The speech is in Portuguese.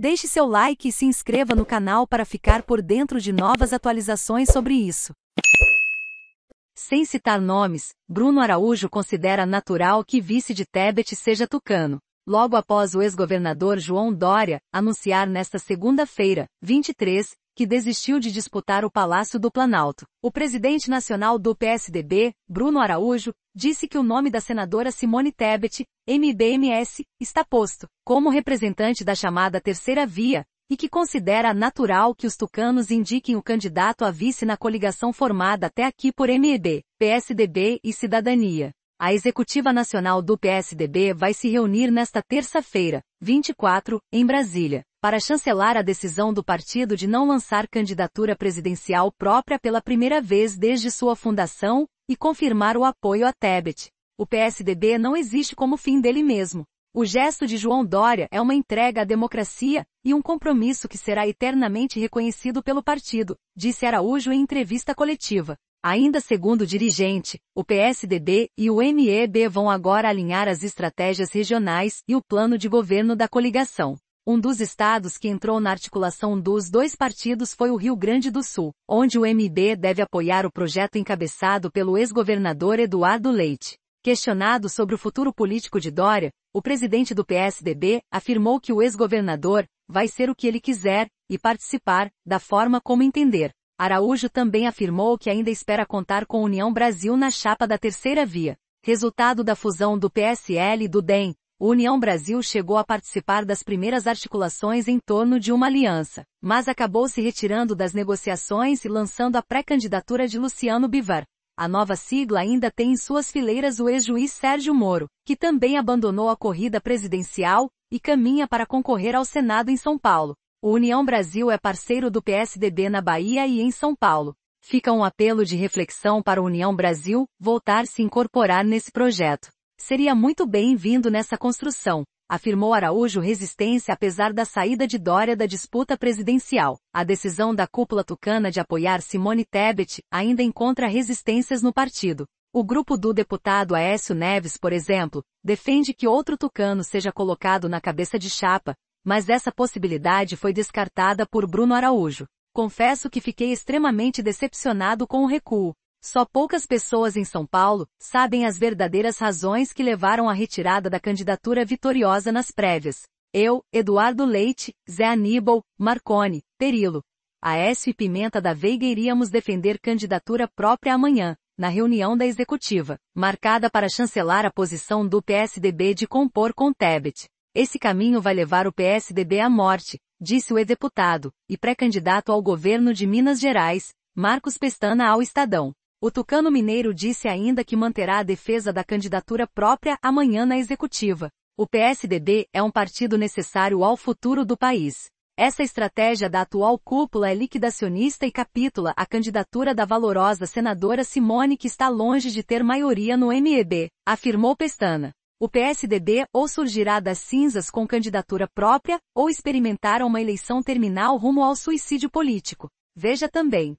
Deixe seu like e se inscreva no canal para ficar por dentro de novas atualizações sobre isso. Sem citar nomes, Bruno Araújo considera natural que vice de Tebet seja tucano. Logo após o ex-governador João Dória anunciar nesta segunda-feira, 23, que desistiu de disputar o Palácio do Planalto. O presidente nacional do PSDB, Bruno Araújo, disse que o nome da senadora Simone Tebet, MBMS, está posto, como representante da chamada Terceira Via, e que considera natural que os tucanos indiquem o candidato a vice na coligação formada até aqui por MEB, PSDB e Cidadania. A Executiva Nacional do PSDB vai se reunir nesta terça-feira, 24, em Brasília para chancelar a decisão do partido de não lançar candidatura presidencial própria pela primeira vez desde sua fundação, e confirmar o apoio a Tebet. O PSDB não existe como fim dele mesmo. O gesto de João Dória é uma entrega à democracia e um compromisso que será eternamente reconhecido pelo partido, disse Araújo em entrevista coletiva. Ainda segundo o dirigente, o PSDB e o MEB vão agora alinhar as estratégias regionais e o plano de governo da coligação. Um dos estados que entrou na articulação dos dois partidos foi o Rio Grande do Sul, onde o MB deve apoiar o projeto encabeçado pelo ex-governador Eduardo Leite. Questionado sobre o futuro político de Dória, o presidente do PSDB afirmou que o ex-governador vai ser o que ele quiser e participar da forma como entender. Araújo também afirmou que ainda espera contar com União Brasil na chapa da terceira via. Resultado da fusão do PSL e do DEM, o União Brasil chegou a participar das primeiras articulações em torno de uma aliança, mas acabou se retirando das negociações e lançando a pré-candidatura de Luciano Bivar. A nova sigla ainda tem em suas fileiras o ex-juiz Sérgio Moro, que também abandonou a corrida presidencial e caminha para concorrer ao Senado em São Paulo. O União Brasil é parceiro do PSDB na Bahia e em São Paulo. Fica um apelo de reflexão para o União Brasil voltar se incorporar nesse projeto. Seria muito bem-vindo nessa construção, afirmou Araújo resistência apesar da saída de Dória da disputa presidencial. A decisão da cúpula tucana de apoiar Simone Tebet ainda encontra resistências no partido. O grupo do deputado Aécio Neves, por exemplo, defende que outro tucano seja colocado na cabeça de chapa, mas essa possibilidade foi descartada por Bruno Araújo. Confesso que fiquei extremamente decepcionado com o recuo, só poucas pessoas em São Paulo sabem as verdadeiras razões que levaram à retirada da candidatura vitoriosa nas prévias. Eu, Eduardo Leite, Zé Aníbal, Marconi, Perilo, Aécio e Pimenta da Veiga iríamos defender candidatura própria amanhã, na reunião da executiva, marcada para chancelar a posição do PSDB de compor com Tebet. Esse caminho vai levar o PSDB à morte, disse o ex-deputado e pré-candidato ao governo de Minas Gerais, Marcos Pestana ao Estadão. O tucano mineiro disse ainda que manterá a defesa da candidatura própria amanhã na executiva. O PSDB é um partido necessário ao futuro do país. Essa estratégia da atual cúpula é liquidacionista e capítula a candidatura da valorosa senadora Simone que está longe de ter maioria no MEB, afirmou Pestana. O PSDB ou surgirá das cinzas com candidatura própria, ou experimentará uma eleição terminal rumo ao suicídio político. Veja também.